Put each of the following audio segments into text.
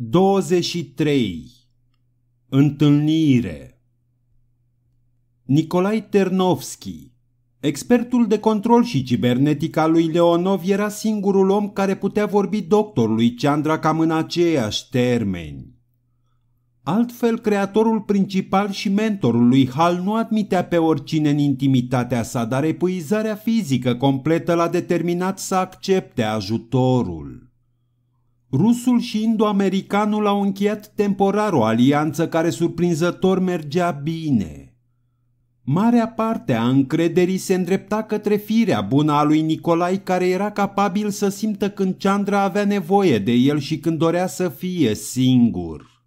23. Întâlnire Nicolai Ternovski Expertul de control și cibernetic al lui Leonov era singurul om care putea vorbi doctorului Chandra cam în aceiași termeni. Altfel, creatorul principal și mentorul lui Hal nu admitea pe oricine în intimitatea sa, dar epuizarea fizică completă l-a determinat să accepte ajutorul. Rusul și indoamericanul au încheiat temporar o alianță care surprinzător mergea bine. Marea parte a încrederii se îndrepta către firea bună a lui Nicolai care era capabil să simtă când Chandra avea nevoie de el și când dorea să fie singur.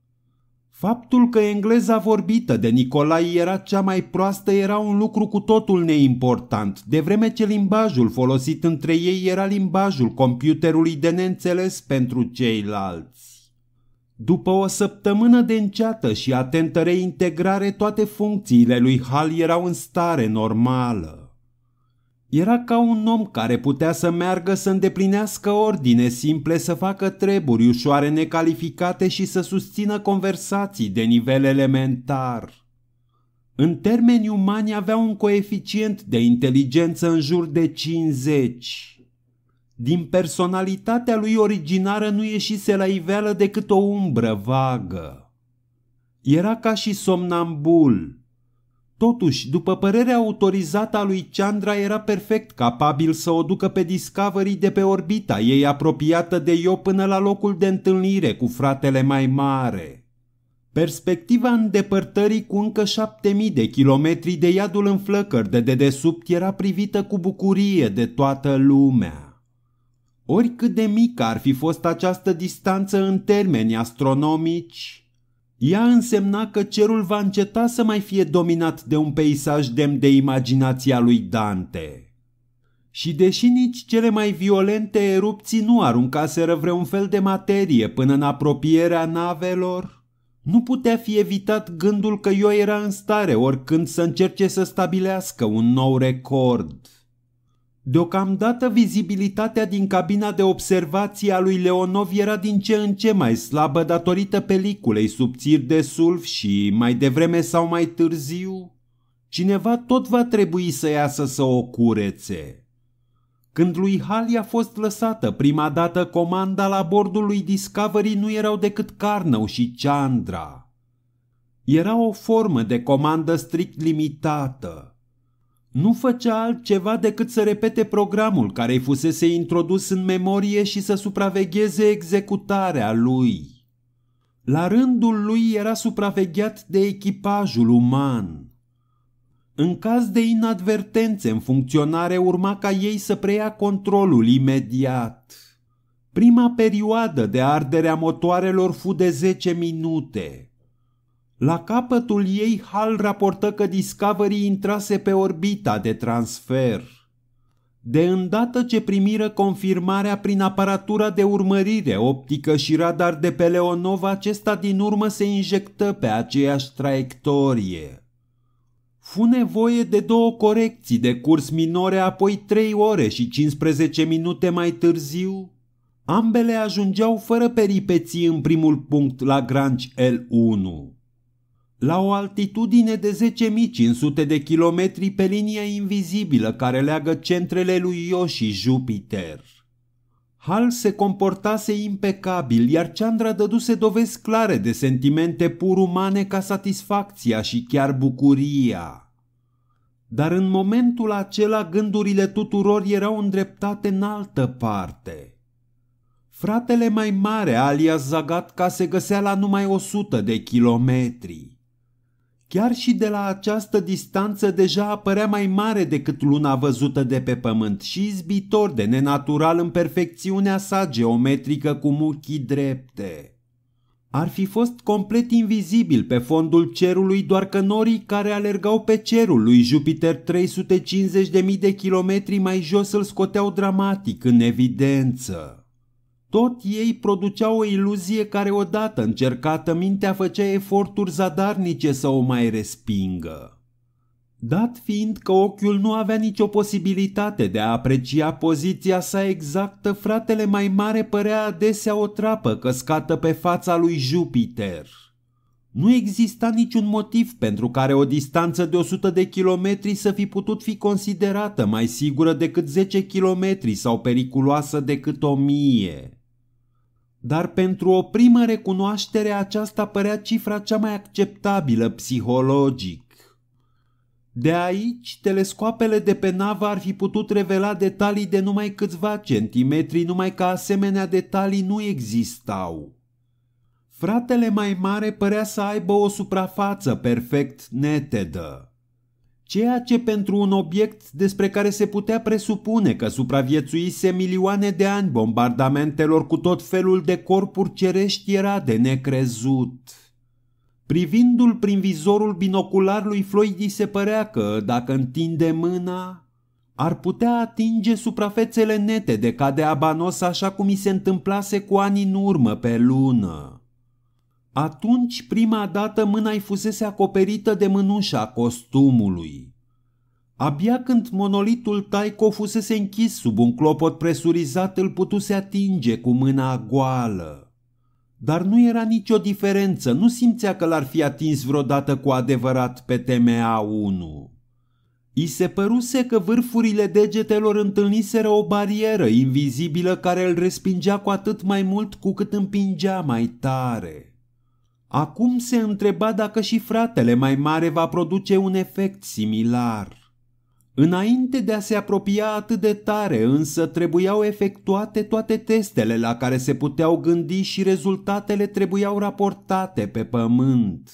Faptul că engleza vorbită de Nicolai era cea mai proastă era un lucru cu totul neimportant, de vreme ce limbajul folosit între ei era limbajul computerului de neînțeles pentru ceilalți. După o săptămână de înceată și atentă reintegrare, toate funcțiile lui Hal erau în stare normală. Era ca un om care putea să meargă să îndeplinească ordine simple, să facă treburi ușoare necalificate și să susțină conversații de nivel elementar. În termeni umani avea un coeficient de inteligență în jur de 50. Din personalitatea lui originară nu ieșise la iveală decât o umbră vagă. Era ca și somnambul, Totuși, după părerea autorizată a lui Chandra, era perfect capabil să o ducă pe Discovery de pe orbita ei apropiată de eu până la locul de întâlnire cu fratele mai mare. Perspectiva îndepărtării cu încă șapte mii de kilometri de iadul în flăcări de dedesubt era privită cu bucurie de toată lumea. Oricât de mică ar fi fost această distanță în termeni astronomici, ea însemna că cerul va înceta să mai fie dominat de un peisaj demn de imaginația lui Dante. Și deși nici cele mai violente erupții nu aruncaseră vreun fel de materie până în apropierea navelor, nu putea fi evitat gândul că eu era în stare oricând să încerce să stabilească un nou record – Deocamdată vizibilitatea din cabina de observație a lui Leonov era din ce în ce mai slabă datorită peliculei subțiri de sulf și, mai devreme sau mai târziu, cineva tot va trebui să iasă să o curețe. Când lui Hal a fost lăsată prima dată comanda la bordul lui Discovery nu erau decât Carnău și Chandra. Era o formă de comandă strict limitată – nu făcea altceva decât să repete programul care îi fusese introdus în memorie și să supravegheze executarea lui. La rândul lui era supravegheat de echipajul uman. În caz de inadvertențe în funcționare urma ca ei să preia controlul imediat. Prima perioadă de ardere a motoarelor fu de 10 minute. La capătul ei, Hal raportă că Discovery intrase pe orbita de transfer. De îndată ce primiră confirmarea prin aparatura de urmărire optică și radar de pe Leonov, acesta din urmă se injectă pe aceeași traiectorie. Fu nevoie de două corecții de curs minore, apoi 3 ore și 15 minute mai târziu. Ambele ajungeau fără peripeții în primul punct la Grange L1 la o altitudine de 10.500 de kilometri pe linia invizibilă care leagă centrele lui Io și Jupiter. Hal se comportase impecabil, iar Chandra dăduse dovezi clare de sentimente pur umane ca satisfacția și chiar bucuria. Dar în momentul acela gândurile tuturor erau îndreptate în altă parte. Fratele mai mare, alias Zagatka, se găsea la numai 100 de kilometri. Chiar și de la această distanță deja apărea mai mare decât luna văzută de pe pământ și izbitor de nenatural în perfecțiunea sa geometrică cu muchii drepte. Ar fi fost complet invizibil pe fondul cerului doar că norii care alergau pe cerul lui Jupiter 350.000 de kilometri mai jos îl scoteau dramatic în evidență. Tot ei produceau o iluzie care odată încercată mintea făcea eforturi zadarnice să o mai respingă. Dat fiind că ochiul nu avea nicio posibilitate de a aprecia poziția sa exactă, fratele mai mare părea adesea o trapă căscată pe fața lui Jupiter. Nu exista niciun motiv pentru care o distanță de 100 de kilometri să fi putut fi considerată mai sigură decât 10 kilometri sau periculoasă decât o mie. Dar pentru o primă recunoaștere aceasta părea cifra cea mai acceptabilă psihologic. De aici, telescoapele de pe navă ar fi putut revela detalii de numai câțiva centimetri, numai că asemenea detalii nu existau. Fratele mai mare părea să aibă o suprafață perfect netedă ceea ce pentru un obiect despre care se putea presupune că supraviețuise milioane de ani bombardamentelor cu tot felul de corpuri cerești era de necrezut. Privindu-l prin vizorul binocular lui Floyd îi se părea că, dacă întinde mâna, ar putea atinge suprafețele nete de cadea banos așa cum i se întâmplase cu ani în urmă pe lună. Atunci, prima dată, mâna-i fusese acoperită de mânușa costumului. Abia când monolitul Taiko fusese închis sub un clopot presurizat, îl putuse atinge cu mâna goală. Dar nu era nicio diferență, nu simțea că l-ar fi atins vreodată cu adevărat pe tma 1. I se păruse că vârfurile degetelor întâlniseră o barieră invizibilă care îl respingea cu atât mai mult cu cât împingea mai tare. Acum se întreba dacă și fratele mai mare va produce un efect similar. Înainte de a se apropia atât de tare, însă trebuiau efectuate toate testele la care se puteau gândi și rezultatele trebuiau raportate pe pământ.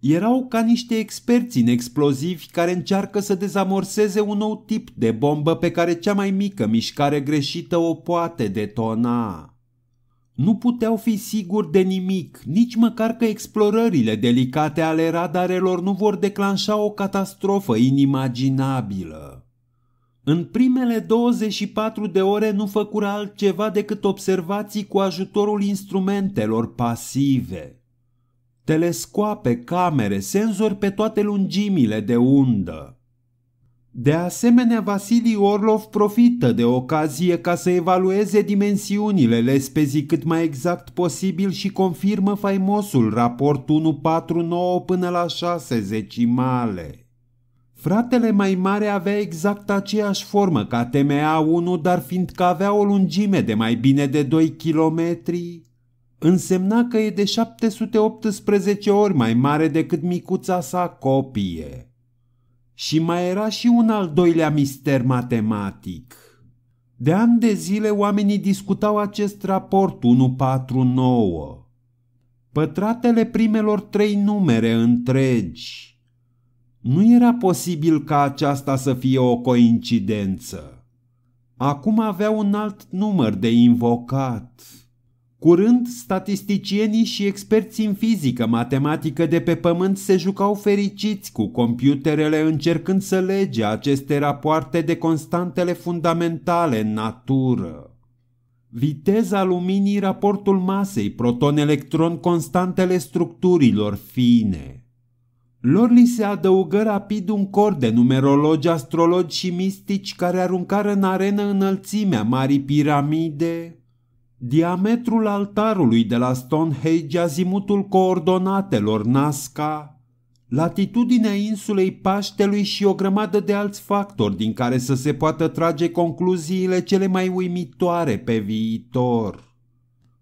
Erau ca niște experți în explozivi care încearcă să dezamorseze un nou tip de bombă pe care cea mai mică mișcare greșită o poate detona. Nu puteau fi siguri de nimic, nici măcar că explorările delicate ale radarelor nu vor declanșa o catastrofă inimaginabilă. În primele 24 de ore nu făcura altceva decât observații cu ajutorul instrumentelor pasive. Telescoape, camere, senzori pe toate lungimile de undă. De asemenea, Vasili Orlov profită de ocazie ca să evalueze dimensiunile lespezii cât mai exact posibil și confirmă faimosul raport 149 până la 6 zecimale. Fratele mai mare avea exact aceeași formă ca TMA-1, dar fiindcă avea o lungime de mai bine de 2 km, însemna că e de 718 ori mai mare decât micuța sa copie. Și mai era și un al doilea mister matematic. De ani de zile oamenii discutau acest raport 149. Pătratele primelor trei numere întregi. Nu era posibil ca aceasta să fie o coincidență. Acum avea un alt număr de invocat. Curând, statisticienii și experții în fizică, matematică de pe pământ se jucau fericiți cu computerele încercând să lege aceste rapoarte de constantele fundamentale în natură. Viteza luminii, raportul masei, proton-electron, constantele structurilor fine. Lor li se adăugă rapid un cor de numerologi, astrologi și mistici care aruncară în arenă înălțimea Marii Piramide, Diametrul altarului de la Stonehenge, azimutul coordonatelor Nazca, latitudinea insulei Paștelui și o grămadă de alți factori din care să se poată trage concluziile cele mai uimitoare pe viitor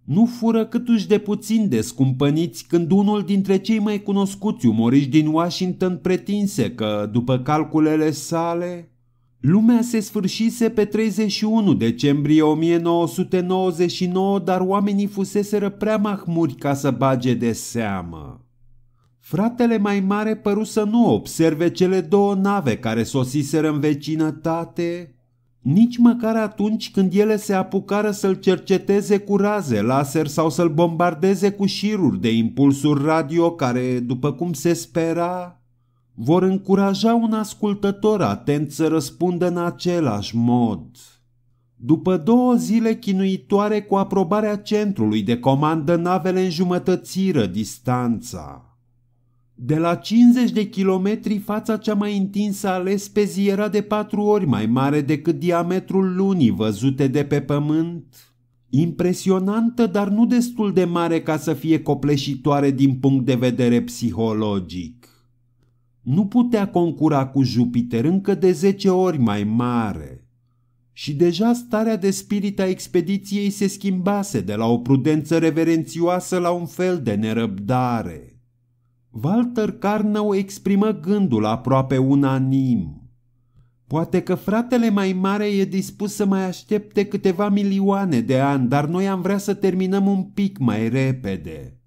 nu fură câtuși de puțin descumpăniți când unul dintre cei mai cunoscuți umoriști din Washington pretinse că, după calculele sale, Lumea se sfârșise pe 31 decembrie 1999, dar oamenii fuseseră prea mahmuri ca să bage de seamă. Fratele mai mare păru să nu observe cele două nave care sosiseră în vecinătate, nici măcar atunci când ele se apucară să-l cerceteze cu raze laser sau să-l bombardeze cu șiruri de impulsuri radio care, după cum se spera, vor încuraja un ascultător atent să răspundă în același mod. După două zile chinuitoare cu aprobarea centrului de comandă, navele înjumătățiră distanța. De la 50 de kilometri, fața cea mai întinsă a Lespezii era de patru ori mai mare decât diametrul lunii văzute de pe pământ. Impresionantă, dar nu destul de mare ca să fie copleșitoare din punct de vedere psihologic nu putea concura cu Jupiter încă de zece ori mai mare. Și deja starea de spirit a expediției se schimbase de la o prudență reverențioasă la un fel de nerăbdare. Walter Carnau exprimă gândul aproape unanim. Poate că fratele mai mare e dispus să mai aștepte câteva milioane de ani, dar noi am vrea să terminăm un pic mai repede.